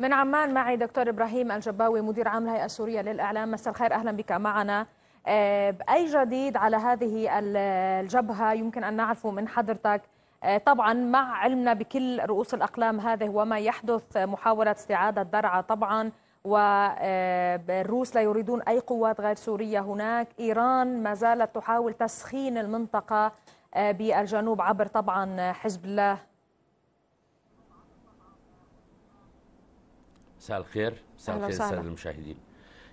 من عمان معي دكتور إبراهيم الجباوي مدير عام الهيئة السورية للإعلام مساء الخير أهلا بك معنا آه، أي جديد على هذه الجبهة يمكن أن نعرفه من حضرتك آه، طبعا مع علمنا بكل رؤوس الأقلام هذه وما يحدث آه، محاولة استعادة درعا طبعا والروس لا يريدون أي قوات غير سورية هناك إيران ما زالت تحاول تسخين المنطقة بالجنوب عبر طبعا حزب الله مساء الخير مساء الخير الساده المشاهدين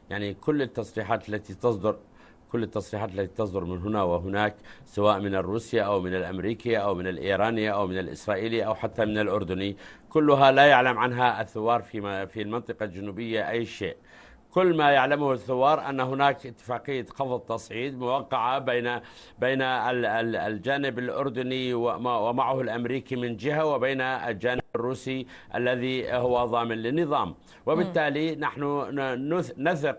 يعني كل التصريحات التي تصدر كل التصريحات التي تصدر من هنا وهناك سواء من الروسية أو من الأمريكية أو من الإيرانية أو من الإسرائيلي أو حتى من الأردني كلها لا يعلم عنها الثوار في في المنطقة الجنوبية أي شيء كل ما يعلمه الثوار ان هناك اتفاقيه خفض تصعيد موقعه بين بين الجانب الاردني ومعه الامريكي من جهه وبين الجانب الروسي الذي هو ضامن للنظام وبالتالي نحن نثق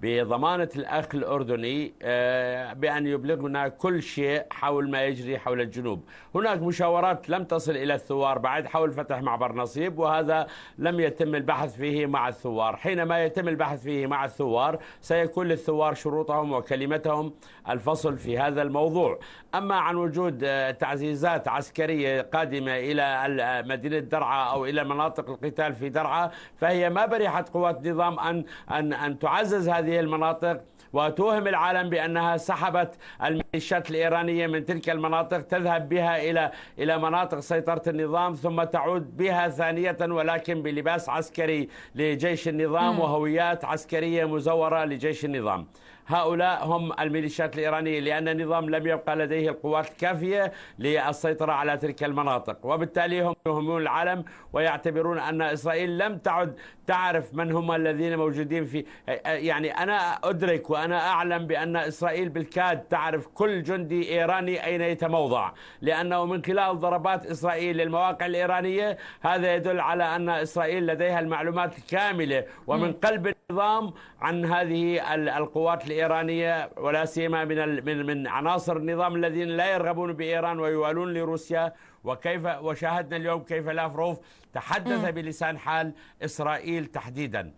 بضمانه الاخ الاردني آه، بان يبلغنا كل شيء حول ما يجري حول الجنوب هناك مشاورات لم تصل الى الثوار بعد حول فتح معبر نصيب وهذا لم يتم البحث فيه مع الثوار حينما سيتم البحث فيه مع الثوار سيكون للثوار شروطهم وكلمتهم الفصل في هذا الموضوع أما عن وجود آه، تعزيزات عسكرية قادمة إلى آه، مدينة درعا أو إلى مناطق القتال في درعا فهي ما برحت قوات النظام أن, أن, أن تعزز هذه المناطق وتوهم العالم بانها سحبت الميليشيات الايرانيه من تلك المناطق تذهب بها الى الى مناطق سيطره النظام ثم تعود بها ثانيه ولكن بلباس عسكري لجيش النظام وهويات عسكرية مزورة لجيش النظام هؤلاء هم الميليشيات الإيرانية لأن النظام لم يبقى لديه القوات الكافية للسيطرة على تلك المناطق وبالتالي هم يهمون العالم ويعتبرون أن إسرائيل لم تعد تعرف من هم الذين موجودين في يعني أنا أدرك وأنا أعلم بأن إسرائيل بالكاد تعرف كل جندي إيراني أين يتموضع لأنه من خلال ضربات إسرائيل للمواقع الإيرانية هذا يدل على أن إسرائيل لديها المعلومات الكاملة ومن قلب النظام عن هذه القوات الإيرانية الإيرانية ولا سيما من من من عناصر النظام الذين لا يرغبون بإيران ويوالون لروسيا وكيف وشاهدنا اليوم كيف لافروف تحدث م. بلسان حال إسرائيل تحديدا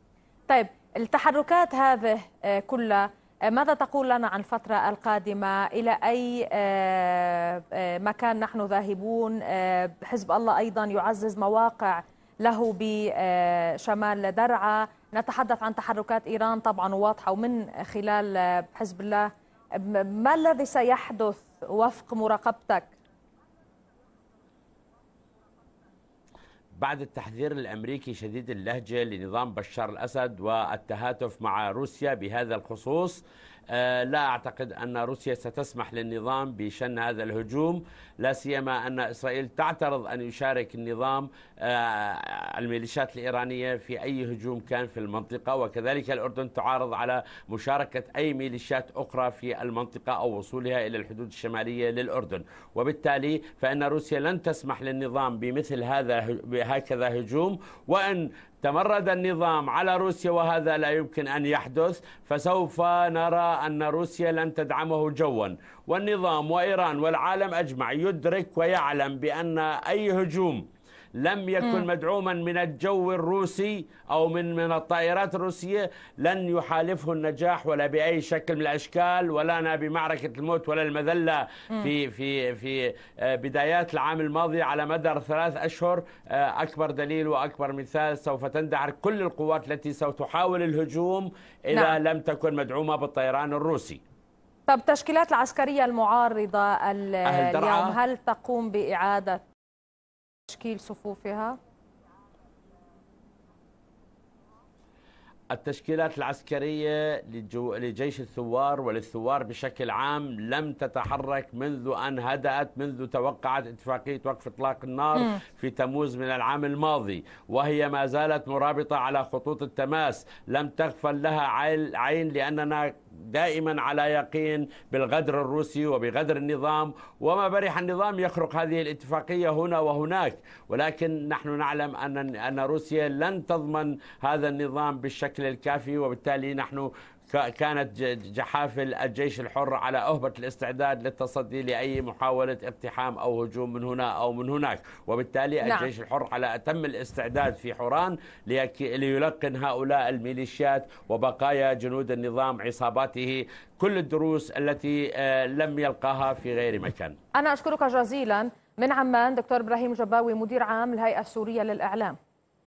طيب التحركات هذه آه، كلها آه، ماذا تقول لنا عن الفترة القادمة إلى أي آه، مكان نحن ذاهبون حزب الله أيضا يعزز مواقع له بشمال درعا نتحدث عن تحركات إيران طبعا واضحة ومن خلال آه، حزب الله ما الذي سيحدث وفق مراقبتك بعد التحذير الامريكي شديد اللهجه لنظام بشار الاسد والتهاتف مع روسيا بهذا الخصوص آه، لا أعتقد أن روسيا ستسمح للنظام بشن هذا الهجوم لا سيما أن إسرائيل تعترض أن يشارك النظام آه، الميليشيات الإيرانية في أي هجوم كان في المنطقة وكذلك الأردن تعارض على مشاركة أي ميليشيات أخرى في المنطقة أو وصولها إلى الحدود الشمالية للأردن وبالتالي فإن روسيا لن تسمح للنظام بمثل هذا هكذا هجوم وإن تمرد النظام على روسيا وهذا لا يمكن أن يحدث فسوف نرى أن روسيا لن تدعمه جوا والنظام وإيران والعالم أجمع يدرك ويعلم بأن أي هجوم لم يكن مدعوما من الجو الروسي أو من من الطائرات الروسية لن يحالفه النجاح ولا بأي شكل من الأشكال ولا أنا بمعركة الموت ولا المذلة في في في آه، بدايات العام الماضي على مدار ثلاث أشهر آه، أكبر دليل وأكبر مثال سوف تندعر كل القوات التي سوف تحاول الهجوم إذا نعم. لم تكن مدعومة بالطيران الروسي طب تشكيلات العسكرية المعارضة اليوم هل تقوم بإعادة تشكيل صفوفها؟ التشكيلات العسكرية لجيش الثوار وللثوار بشكل عام لم تتحرك منذ أن هدأت منذ توقعت اتفاقية وقف إطلاق النار في تموز من العام الماضي وهي ما زالت مرابطة على خطوط التماس لم تغفل لها عين لأننا دائما على يقين بالغدر الروسي وبغدر النظام وما برح النظام يخرق هذه الاتفاقيه هنا وهناك ولكن نحن نعلم ان ان روسيا لن تضمن هذا النظام بالشكل الكافي وبالتالي نحن كانت جحافل الجيش الحر على أهبة الاستعداد للتصدي لأي محاولة اقتحام أو هجوم من هنا أو من هناك وبالتالي نعم. الجيش الحر على أتم الاستعداد في حوران ليلقن هؤلاء الميليشيات وبقايا جنود النظام عصاباته كل الدروس التي آه، لم يلقاها في غير مكان أنا أشكرك جزيلا من عمان دكتور إبراهيم جباوي مدير عام الهيئة السورية للإعلام